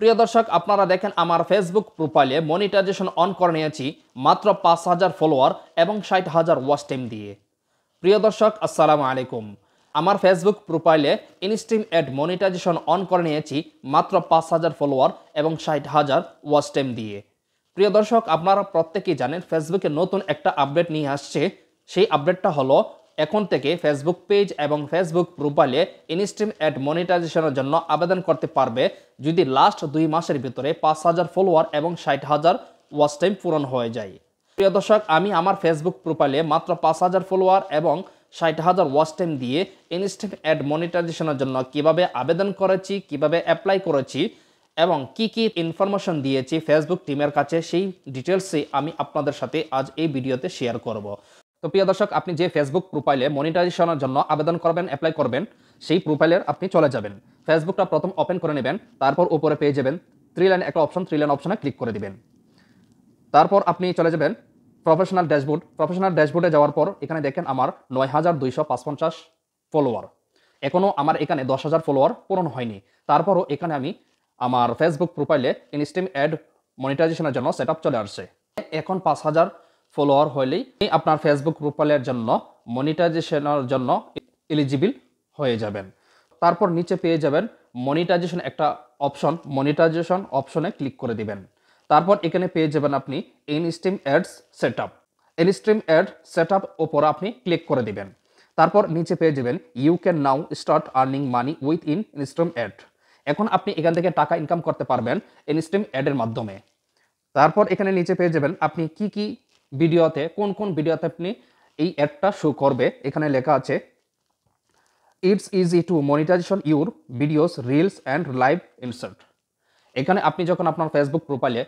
প্রিয় দর্শক আপনারা দেখেন আমার ফেসবুক প্রোফাইলে মনিটাইজেশন অন করে নিয়েছি মাত্র পাঁচ হাজার ফলোয়ার এবং ষাট হাজার ওয়াচ টাইম দিয়ে প্রিয় দর্শক আসসালামু আলাইকুম আমার ফেসবুক প্রোফাইলে ইনস্ট্রিম অ্যাড মনিটাইজেশন অন করে নিয়েছি মাত্র পাঁচ হাজার ফলোয়ার এবং ষাট হাজার ওয়াচ টাইম দিয়ে প্রিয় দর্শক আপনারা প্রত্যেকেই জানেন ফেসবুকে নতুন একটা আপডেট নিয়ে আসছে সেই আপডেটটা হলো এখন থেকে ফেসবুক পেজ এবং ফেসবুক প্রোফাইলে ইনস্ট্রিম অ্যাড মনিটাইজেশনের জন্য আবেদন করতে পারবে যদি লাস্ট দুই মাসের ভিতরে পাঁচ হাজার ফলোয়ার এবং ষাট হাজার ওয়াচ টাইম পূরণ হয়ে যায় প্রিয় দর্শক আমি আমার ফেসবুক প্রোফাইলে মাত্র পাঁচ হাজার ফলোয়ার এবং ষাট হাজার ওয়াচ টাইম দিয়ে ইনস্ট্রিম অ্যাড মনিটাইজেশনের জন্য কিভাবে আবেদন করেছি কিভাবে অ্যাপ্লাই করেছি এবং কি কি ইনফরমেশন দিয়েছি ফেসবুক টিমের কাছে সেই ডিটেলসই আমি আপনাদের সাথে আজ এই ভিডিওতে শেয়ার করব তো প্রিয় দর্শক আপনি যে ফেসবুক প্রোফাইলে মনিটাইজেশনের জন্য আবেদন করবেন অ্যাপ্লাই করবেন সেই প্রোফাইলের আপনি চলে যাবেন ফেসবুকটা প্রথম ওপেন করে নেবেন তারপর উপরে পেয়ে যাবেন থ্রি লাইন একটা অপশন থ্রি লাইন অপশনে ক্লিক করে দিবেন তারপর আপনি চলে যাবেন প্রফেশনাল ড্যাশবোর্ড প্রফেশনাল ড্যাশবোর্ডে যাওয়ার পর এখানে দেখেন আমার নয় হাজার দুইশো পাঁচপঞ্চাশ ফলোয়ার এখনও আমার এখানে দশ হাজার ফলোয়ার পূরণ হয়নি তারপরও এখানে আমি আমার ফেসবুক প্রোফাইলে ইনস্টিম অ্যাড মনিটাইজেশনের জন্য সেট চলে আসছে এখন পাঁচ হাজার ফলোয়ার হলেই আপনার ফেসবুক প্রোফাইলের জন্য মনিটাইজেশনের জন্য এলিজিবল হয়ে যাবেন তারপর নিচে পেয়ে যাবেন মনিটাইজেশন একটা অপশন মনিটাইজেশন অপশনে ক্লিক করে দিবেন তারপর এখানে পেয়ে যাবেন আপনি instream ads set up instream ad set up ওপর আপনি ক্লিক করে দিবেন তারপর নিচে পেয়ে যাবেন you can now start earning money with in instream ad এখন আপনি এখান থেকে টাকা ইনকাম করতে পারবেন ইনস্ট্রিম অ্যাডের মাধ্যমে তারপর এখানে নিচে পেয়ে যাবেন আপনি কি কি ভিডিওতে কোন কোন ভিডিওতে আপনি এই অ্যাডটা শো করবে এখানে লেখা আছে it's easy to monetization your videos reels and live insert এখানে আপনি যখন আপনার ফেসবুক প্রোফাইলে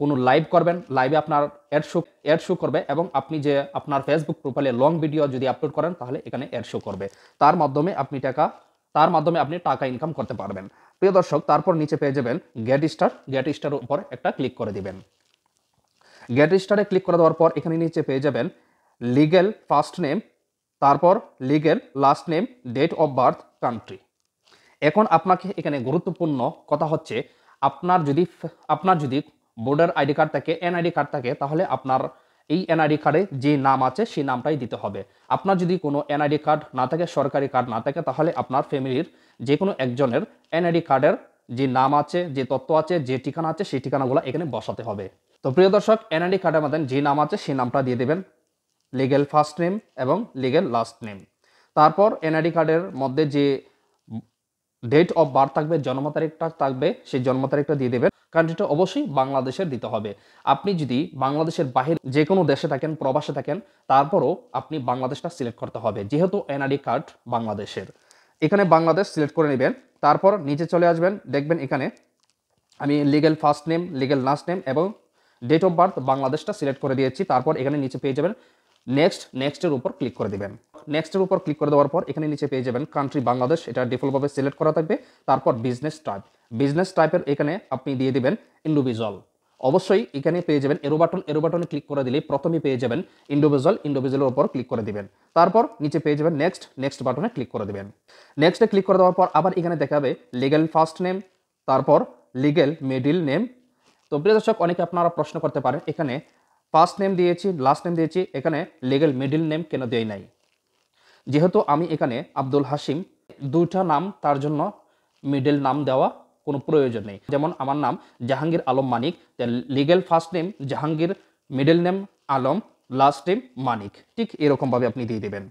কোনো লাইভ করবেন লাইভে আপনার অ্যাড শো অ্যাড শো করবে এবং আপনি যে আপনার ফেসবুক প্রোফাইলে লং ভিডিও যদি আপলোড করেন তাহলে এখানে অ্যাড শো করবে তার মাধ্যমে আপনি টাকা তার মাধ্যমে আপনি টাকা ইনকাম করতে পারবেন প্রিয় দর্শক তারপর নিচে পেয়ে যাবেন গেট স্টার গেট স্টার উপর একটা ক্লিক করে দিবেন গেট রেজিস্টারে ক্লিক করে দেওয়ার পর এখানে নিচে পেয়ে যাবেন লিগেল ফার্স্ট নেম তারপর legal last name date of birth country এখন আপনাকে এখানে গুরুত্বপূর্ণ কথা হচ্ছে আপনার যদি আপনার যদি বোর্ডার আইডি কার্ড থাকে এনআইডি কার্ড থাকে তাহলে আপনার এই এনআইডি কার্ডে যে নাম আছে সেই নামটাই দিতে হবে আপনার যদি কোনো এনআইডি কার্ড না থাকে সরকারি কার্ড না থাকে তাহলে আপনার ফ্যামিলির যে কোনো একজনের এনআইডি কার্ডের যে নাম আছে যে তথ্য আছে যে ঠিকানা আছে সেই ঠিকানাগুলো এখানে বসাতে হবে তো প্রিয় দর্শক এনআইডি কার্ডের মধ্যে যে নাম আছে সেই নামটা দিয়ে দেবেন লিগেল ফার্স্ট নেম এবং লিগেল লাস্ট নেম তারপর এনআইডি কার্ডের মধ্যে যে ডেট অফ বার্থ থাকবে জন্ম তারিখটা থাকবে সেই জন্ম তারিখটা দিয়ে দেবেন কান্ট্রিটা অবশ্যই বাংলাদেশের দিতে হবে আপনি যদি বাংলাদেশের বাহির যে কোনো দেশে থাকেন প্রবাসে থাকেন তারপরও আপনি বাংলাদেশটা সিলেক্ট করতে হবে যেহেতু এনআইডি কার্ড বাংলাদেশের এখানে বাংলাদেশ সিলেক্ট করে নেবেন তারপর নিচে চলে আসবেন দেখবেন এখানে আমি legal first name legal last name এবং ডেট অফ বার্থ বাংলাদেশটা সিলেক্ট করে দিয়েছি তারপর এখানে নিচে পেয়ে যাবেন নেক্সট নেক্সটের উপর ক্লিক করে দেবেন নেক্সটের উপর ক্লিক করে দেওয়ার পর এখানে নিচে পেয়ে যাবেন কান্ট্রি বাংলাদেশ এটা ডিফল্টভাবে সিলেক্ট করা থাকবে তারপর বিজনেস টাইপ বিজনেস টাইপের এখানে আপনি দিয়ে দেবেন ইন্ডিভিজুয়াল অবশ্যই এখানে পেয়ে যাবেন এরো বাটন এরো বাটনে ক্লিক করে দিলে প্রথমে পেয়ে যাবেন ইন্ডিভিজুয়াল ইন্ডিভিজুয়ালের উপর ক্লিক করে দিবেন তারপর নিচে পেয়ে যাবেন নেক্সট নেক্সট বাটনে ক্লিক করে দেবেন নেক্সটে ক্লিক করে দেওয়ার পর আবার এখানে দেখাবে লিগ্যাল ফার্স্ট নেম তারপর লিগ্যাল মিডিল নেম তো প্রিয় দর্শক অনেকে আপনারা প্রশ্ন করতে পারেন এখানে ফার্স্ট নেম দিয়েছি লাস্ট নেম দিয়েছি এখানে লিগেল মিডিল নেম কেন দেয় নাই যেহেতু আমি এখানে আব্দুল হাসিম দুইটা নাম তার জন্য মিডল নাম দেওয়া কোনো প্রয়োজন নেই যেমন আমার নাম Jahangir Alam Manik legal first name Jahangir middle name Alam last name Manik ঠিক এরকমভাবে আপনি দিয়ে দেবেন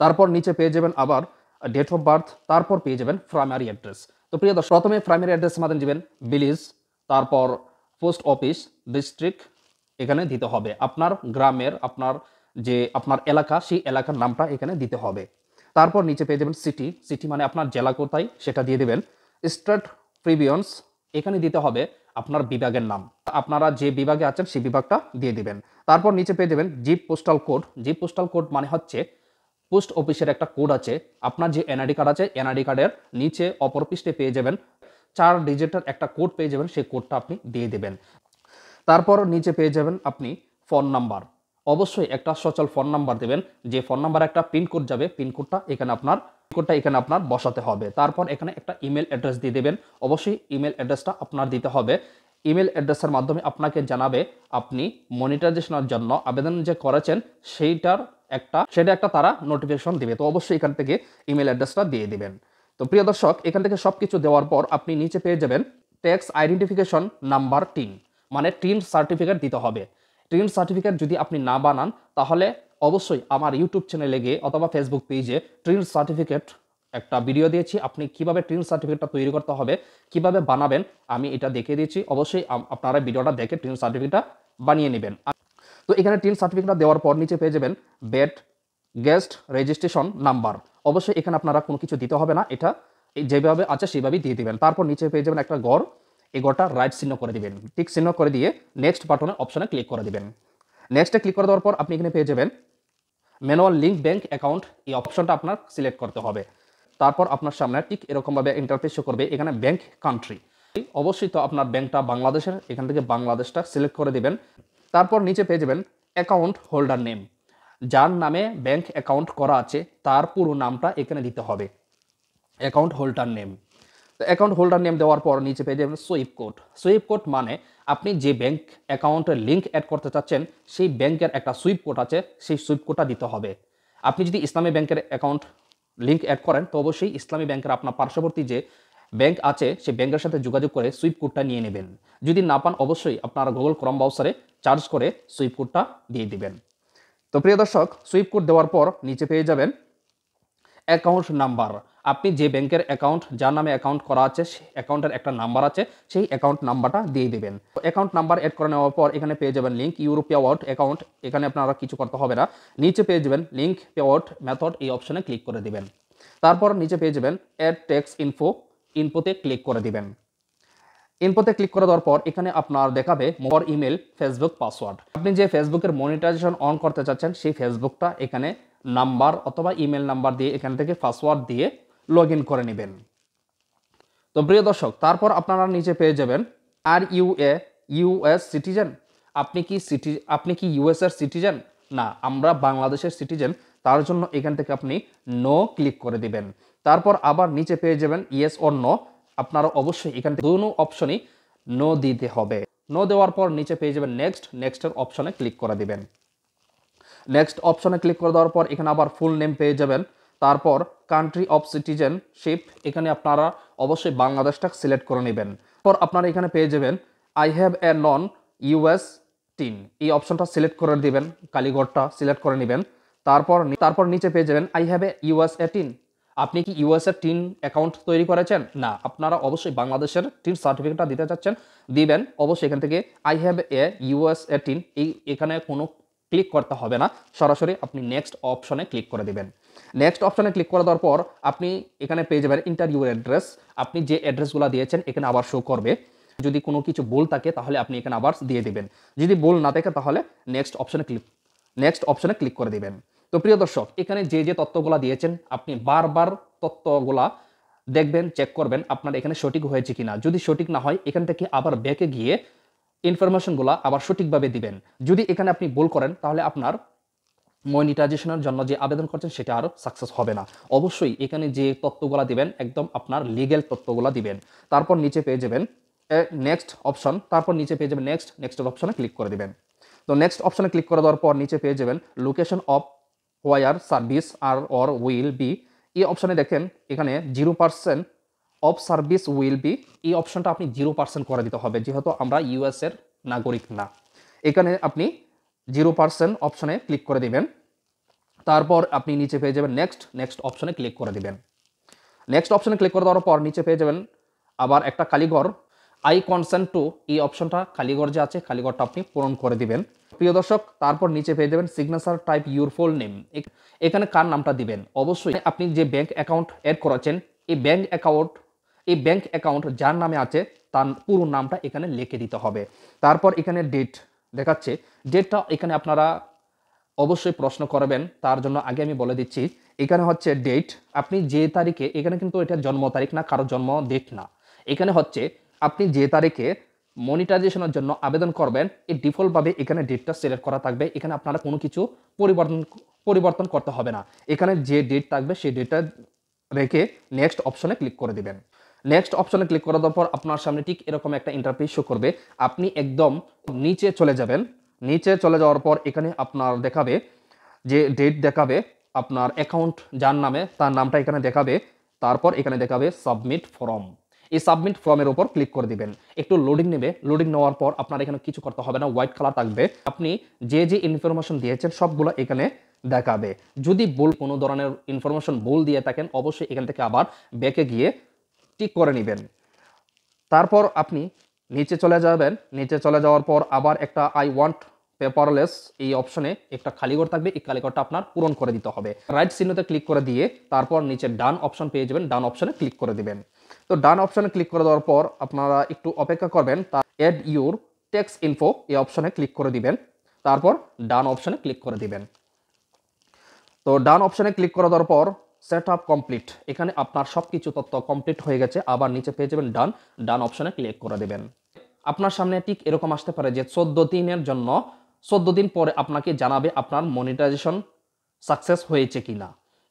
তারপর নিচে পেয়ে যাবেন আবার ডেট অফ বার্থ তারপর পেয়ে যাবেন প্রাইমারি অ্যাড্রেস তো প্রিয় দর্শক প্রথমে প্রাইমারি অ্যাড্রেস আমাদের দেবেন ভিলেজ তারপর পোস্ট অফিস ডিস্ট্রিক্ট এখানে দিতে হবে আপনার গ্রামের আপনার যে আপনার এলাকা সেই এলাকার নামটা এখানে দিতে হবে তারপর নিচে পেয়ে যাবেন সিটি সিটি মানে আপনার জেলা কোথায় সেটা দিয়ে দেবেন স্টেট প্রিভিয়ন্স এখানে দিতে হবে আপনার বিভাগের নাম আপনারা যে বিভাগে আছেন সেই বিভাগটা দিয়ে দিবেন তারপর নিচে পেয়ে যাবেন zip postal code zip postal code মানে হচ্ছে পোস্ট অফিসের একটা কোড আছে আপনার যে এনআইডি কার্ড আছে এনআইডি কার্ডের নিচে অপর পৃষ্ঠে পেয়ে যাবেন চার ডিজিটের একটা কোড পেয়ে যাবেন সেই কোডটা আপনি দিয়ে দেবেন তারপর নিচে পেয়ে যাবেন আপনি ফোন নাম্বার অবশ্যই একটা সচল ফোন নাম্বার দেবেন যে ফোন নাম্বার একটা পিন কোড যাবে পিন কোডটা এখানে আপনার কোডটা এখানে আপনার বসাতে হবে তারপর এখানে একটা ইমেল অ্যাড্রেস দিয়ে দেবেন অবশ্যই ইমেল অ্যাড্রেসটা আপনার দিতে হবে ইমেল অ্যাড্রেসের মাধ্যমে আপনাকে জানাবে আপনি মনিটাইজেশনের জন্য আবেদন যে করেছেন সেইটার একটা সেটা একটা তারা নোটিফিকেশন দিবে তো অবশ্যই এখান থেকে ইমেল অ্যাড্রেসটা দিয়ে দেবেন তো প্রিয় দর্শক এখান থেকে সব কিছু দেওয়ার পর আপনি নিচে পেয়ে যাবেন ট্যাক্স আইডেন্টিফিকেশন নাম্বার টিন মানে টিন সার্টিফিকেট দিতে হবে টিন সার্টিফিকেট যদি আপনি না বানান তাহলে অবশ্যই আমার ইউটিউব চ্যানেলে গিয়ে অথবা ফেসবুক পেজে ট্রিন সার্টিফিকেট একটা ভিডিও দিয়েছি আপনি কিভাবে ট্রিন সার্টিফিকেটটা তৈরি করতে হবে কিভাবে বানাবেন আমি এটা দেখে দিয়েছি অবশ্যই আপনারা ভিডিওটা দেখে ট্রিন সার্টিফিকেটটা বানিয়ে নেবেন তো এখানে ট্রিন সার্টিফিকেটটা দেওয়ার পর নিচে পেয়ে যাবেন বেড গেস্ট রেজিস্ট্রেশন নাম্বার অবশ্যই এখানে আপনারা কোনো কিছু দিতে হবে না এটা যেভাবে আছে সেভাবেই দিয়ে দিবেন তারপর নিচে পেয়ে যাবেন একটা গড় এই গড়টা রাইট চিহ্ন করে দিবেন টিক চিহ্ন করে দিয়ে নেক্সট বাটনে অপশানে ক্লিক করে দিবেন নেক্সটে ক্লিক করে দেওয়ার পর আপনি এখানে পেয়ে যাবেন ম্যানুয়াল লিঙ্ক ব্যাঙ্ক অ্যাকাউন্ট এই অপশনটা আপনার সিলেক্ট করতে হবে তারপর আপনার সামনে ঠিক এরকমভাবে ইন্টারফেস শো করবে এখানে ব্যাঙ্ক কান্ট্রি অবশ্যই তো আপনার ব্যাংকটা বাংলাদেশের এখান থেকে বাংলাদেশটা সিলেক্ট করে দিবেন তারপর নিচে পেয়ে যাবেন অ্যাকাউন্ট হোল্ডার নেম যার নামে ব্যাংক অ্যাকাউন্ট করা আছে তার পুরো নামটা এখানে দিতে হবে অ্যাকাউন্ট হোল্ডার নেম তো অ্যাকাউন্ট হোল্ডার নেম দেওয়ার পর নিচে পেয়ে যাবেন সুইপ কোড সুইপ কোড মানে আপনি যে ব্যাংক অ্যাকাউন্টের লিঙ্ক অ্যাড করতে চাচ্ছেন সেই ব্যাংকের একটা সুইপ কোড আছে সেই সুইপ কোডটা দিতে হবে আপনি যদি ইসলামী ব্যাংকের অ্যাকাউন্ট লিঙ্ক অ্যাড করেন তো অবশ্যই ইসলামী ব্যাংকের আপনার পার্শ্ববর্তী যে ব্যাংক আছে সেই ব্যাংকের সাথে যোগাযোগ করে সুইপ কোডটা নিয়ে নেবেন যদি না পান অবশ্যই আপনারা গুগল ক্রম বাউসারে চার্জ করে সুইপ কোডটা দিয়ে দেবেন তো প্রিয় দর্শক সুইপ কোড দেওয়ার পর নিচে পেয়ে যাবেন অ্যাকাউন্ট নাম্বার আপনি যে ব্যাংকের অ্যাকাউন্ট যার নামে অ্যাকাউন্ট করা আছে সেই অ্যাকাউন্টের একটা নাম্বার আছে সেই অ্যাকাউন্ট নাম্বারটা দিয়ে দেবেন তো অ্যাকাউন্ট নাম্বার অ্যাড করে নেওয়ার পর এখানে পেয়ে যাবেন লিঙ্ক ইউরো পে অ্যাকাউন্ট এখানে আপনারা কিছু করতে হবে না নিচে পেয়ে যাবেন লিঙ্ক পে ওয়ার্ড মেথড এই অপশনে ক্লিক করে দেবেন তারপর নিচে পেয়ে যাবেন অ্যাড ট্যাক্স ইনফো ইনফোতে ক্লিক করে দিবেন ইনপোতে ক্লিক করে দেওয়ার পর এখানে আপনার দেখাবে মোর ইমেল ফেসবুক পাসওয়ার্ড আপনি যে ফেসবুকের মনিটাইজেশন অন করতে চাচ্ছেন সেই ফেসবুকটা এখানে নাম্বার অথবা ইমেল নাম্বার দিয়ে এখান থেকে পাসওয়ার্ড দিয়ে লগ করে নেবেন তো প্রিয় দর্শক তারপর আপনারা নিচে পেয়ে যাবেন are you a US citizen আপনি কি সিটি আপনি কি ইউএস এর সিটিজেন না আমরা বাংলাদেশের সিটিজেন তার জন্য এখান থেকে আপনি নো ক্লিক করে দিবেন তারপর আবার নিচে পেয়ে যাবেন ইয়েস অর নো আপনারা অবশ্যই এখান থেকে দুনো অপশনই নো দিতে হবে নো দেওয়ার পর নিচে পেয়ে যাবেন নেক্সট নেক্সটের অপশনে ক্লিক করে দিবেন নেক্সট অপশনে ক্লিক করে দেওয়ার পর এখানে আবার ফুল নেম পেয়ে যাবেন তারপর কান্ট্রি অফ সিটিজেনশিপ এখানে আপনারা অবশ্যই বাংলাদেশটা সিলেক্ট করে নেবেন পর আপনারা এখানে পেয়ে যাবেন I have a non US TIN এই অপশনটা সিলেক্ট করে দিবেন কালীগড়টা সিলেক্ট করে নেবেন তারপর তারপর নিচে পেয়ে যাবেন I have a US a TIN আপনি কি ইউএসের টিন অ্যাকাউন্ট তৈরি করেছেন না আপনারা অবশ্যই বাংলাদেশের টিন সার্টিফিকেটটা দিতে চাচ্ছেন দিবেন অবশ্যই এখান থেকে I have a US a TIN এই এখানে কোনো ক্লিক করতে হবে না সরাসরি আপনি নেক্সট অপশনে ক্লিক করে দেবেন নেক্সট অপশনে ক্লিক করে দেওয়ার পর আপনি এখানে পেয়ে যাবেন ইন্টারভিউ অ্যাড্রেস আপনি যে অ্যাড্রেসগুলো দিয়েছেন এখানে আবার শো করবে যদি কোনো কিছু বল থাকে তাহলে আপনি এখানে আবার দিয়ে দেবেন যদি বল না থাকে তাহলে নেক্সট অপশনে ক্লিক নেক্সট অপশনে ক্লিক করে দেবেন তো প্রিয় দর্শক এখানে যে যে তত্ত্বগুলা দিয়েছেন আপনি বারবার তত্ত্বগুলা দেখবেন চেক করবেন আপনার এখানে সঠিক হয়েছে কিনা যদি সঠিক না হয় এখান থেকে আবার ব্যাকে গিয়ে ইনফরমেশনগুলো আবার সঠিকভাবে দিবেন যদি এখানে আপনি ভুল করেন তাহলে আপনার মনিটাইজেশনের জন্য যে আবেদন করছেন সেটা আর সাকসেস হবে না অবশ্যই এখানে যে তত্ত্বগুলো দিবেন একদম আপনার লিগেল তত্ত্বগুলো দিবেন তারপর নিচে পেয়ে যাবেন নেক্সট অপশন তারপর নিচে পেয়ে যাবেন নেক্সট নেক্সট অপশনে ক্লিক করে দিবেন তো নেক্সট অপশনে ক্লিক করে দেওয়ার পর নিচে পেয়ে যাবেন location of where service are or will be এই অপশানে দেখেন এখানে zero percent of service will be এই অপশানটা আপনি জিরো পার্সেন্ট করে দিতে হবে যেহেতু আমরা ইউএসের নাগরিক না এখানে আপনি জিরো পার্সেন্ট অপশানে ক্লিক করে দিবেন তারপর আপনি নিচে পেয়ে যাবেন নেক্সট নেক্সট অপশানে ক্লিক করে দিবেন নেক্সট অপশানে ক্লিক করে দেওয়ার পর নিচে পেয়ে যাবেন আবার একটা কালিগর আই কনসেন্ট টু এই অপশানটা কালিগর যে আছে কালিগরটা আপনি পূরণ করে দিবেন প্রিয় দর্শক তারপর নিচে পেয়ে যাবেন signature type your full name এখানে কার নামটা দিবেন অবশ্যই আপনি যে ব্যাংক অ্যাকাউন্ট অ্যাড করেছেন এই ব্যাংক অ্যাকাউন্ট এই ব্যাংক অ্যাকাউন্ট যার নামে আছে তার পুরো নামটা এখানে লিখে দিতে হবে তারপর এখানে ডেট দেখাচ্ছে ডেটটা এখানে আপনারা অবশ্যই প্রশ্ন করবেন তার জন্য আগে আমি বলে দিচ্ছি এখানে হচ্ছে ডেট আপনি যে তারিখে এখানে কিন্তু এটা জন্ম তারিখ না কারো জন্ম ডেট না এখানে হচ্ছে আপনি যে তারিখে মনিটাইজেশনের জন্য আবেদন করবেন এই ডিফল্টভাবে এখানে ডেটটা সিলেক্ট করা থাকবে এখানে আপনারা কোনো কিছু পরিবর্তন পরিবর্তন করতে হবে না এখানে যে ডেট থাকবে সেই ডেটটা রেখে নেক্সট অপশনে ক্লিক করে দিবেন নেক্সট অপশনে ক্লিক করার পর আপনার সামনে ঠিক এরকম একটা ইন্টারফেস শো করবে আপনি একদম নিচে চলে যাবেন নিচে চলে যাওয়ার পর এখানে আপনার দেখাবে যে ডেট দেখাবে আপনার অ্যাকাউন্ট যার নামে তার নামটা এখানে দেখাবে তারপর এখানে দেখাবে সাবমিট ফর্ম এই সাবমিট ফর্মের উপর ক্লিক করে দিবেন একটু লোডিং নেবে লোডিং নেওয়ার পর আপনার এখানে কিছু করতে হবে না হোয়াইট কালার থাকবে আপনি যে যে ইনফরমেশন দিয়েছেন সবগুলো এখানে দেখাবে যদি বল কোনো ধরনের ইনফরমেশন বল দিয়ে থাকেন অবশ্যই এখান থেকে আবার ব্যাকে গিয়ে টিক করে নেবেন তারপর আপনি নিচে চলে যাবেন নিচে চলে যাওয়ার পর আবার একটা আই ওয়ান্ট পেপারলেস এই অপশনে একটা খালিঘর থাকবে এই খালিঘরটা আপনার পূরণ করে দিতে হবে রাইট সিনোতে ক্লিক করে দিয়ে তারপর নিচে ডান অপশন পেয়ে যাবেন ডান অপশনে ক্লিক করে দিবেন তো ডান অপশানে ক্লিক করে দেওয়ার পর আপনারা একটু অপেক্ষা করবেন তার অ্যাড ইউর টেক্স ইনফো এই অপশানে ক্লিক করে দিবেন তারপর ডান অপশানে ক্লিক করে দিবেন তো ডান অপশানে ক্লিক করে দেওয়ার পর সেট আপ কমপ্লিট এখানে আপনার সব কিছু তথ্য কমপ্লিট হয়ে গেছে আবার নিচে পেয়ে যাবেন ডান ডান অপশানে ক্লিক করে দেবেন আপনার সামনে ঠিক এরকম আসতে পারে যে চোদ্দ দিনের জন্য চোদ্দ দিন পরে আপনাকে জানাবে আপনার মনিটাইজেশন সাকসেস হয়েছে কিনা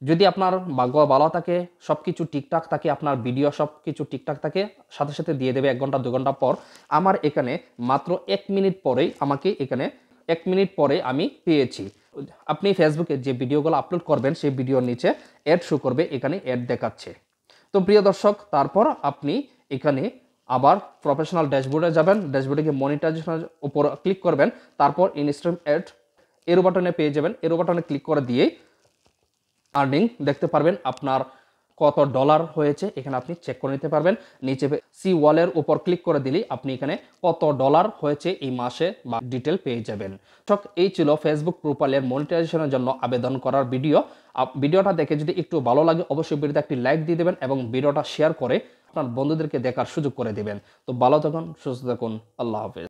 যদি আপনার ভাগ্য ভালো থাকে সব কিছু ঠিকঠাক থাকে আপনার ভিডিও সব কিছু ঠিকঠাক থাকে সাথে সাথে দিয়ে দেবে এক ঘন্টা দু ঘন্টা পর আমার এখানে মাত্র এক মিনিট পরেই আমাকে এখানে এক মিনিট পরে আমি পেয়েছি আপনি ফেসবুকে যে ভিডিওগুলো আপলোড করবেন সেই ভিডিওর নিচে অ্যাড শো করবে এখানে অ্যাড দেখাচ্ছে তো প্রিয় দর্শক তারপর আপনি এখানে আবার প্রফেশনাল ড্যাশবোর্ডে যাবেন ড্যাশবোর্ডে গিয়ে মনিটাইজেশনের উপর ক্লিক করবেন তারপর ইনস্ট্রিম অ্যাড এরো বাটনে পেয়ে যাবেন এরো বাটনে ক্লিক করে দিয়ে আর্নিং দেখতে পারবেন আপনার কত ডলার হয়েছে এখানে আপনি চেক করে নিতে পারবেন নিচে সি ওয়ালের উপর ক্লিক করে দিলেই আপনি এখানে কত ডলার হয়েছে এই মাসে বা ডিটেল পেয়ে যাবেন চক এই ছিল ফেসবুক প্রোফাইলের মনিটাইজেশনের জন্য আবেদন করার ভিডিও ভিডিওটা দেখে যদি একটু ভালো লাগে অবশ্যই ভিডিওতে একটি লাইক দিয়ে দেবেন এবং ভিডিওটা শেয়ার করে আপনার বন্ধুদেরকে দেখার সুযোগ করে দেবেন তো ভালো থাকুন সুস্থ থাকুন আল্লাহ হাফেজ